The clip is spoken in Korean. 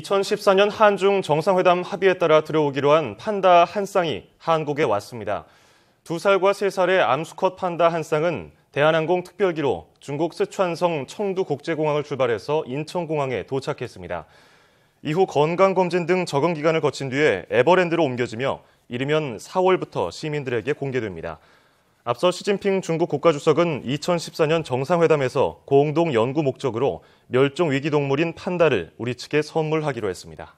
2014년 한중 정상회담 합의에 따라 들어오기로 한 판다 한 쌍이 한국에 왔습니다. 두 살과 세 살의 암수컷 판다 한 쌍은 대한항공 특별기로 중국 쓰촨성 청두국제공항을 출발해서 인천공항에 도착했습니다. 이후 건강검진 등 적응 기간을 거친 뒤에 에버랜드로 옮겨지며 이르면 4월부터 시민들에게 공개됩니다. 앞서 시진핑 중국 국가주석은 2014년 정상회담에서 공동 연구 목적으로 멸종 위기 동물인 판다를 우리 측에 선물하기로 했습니다.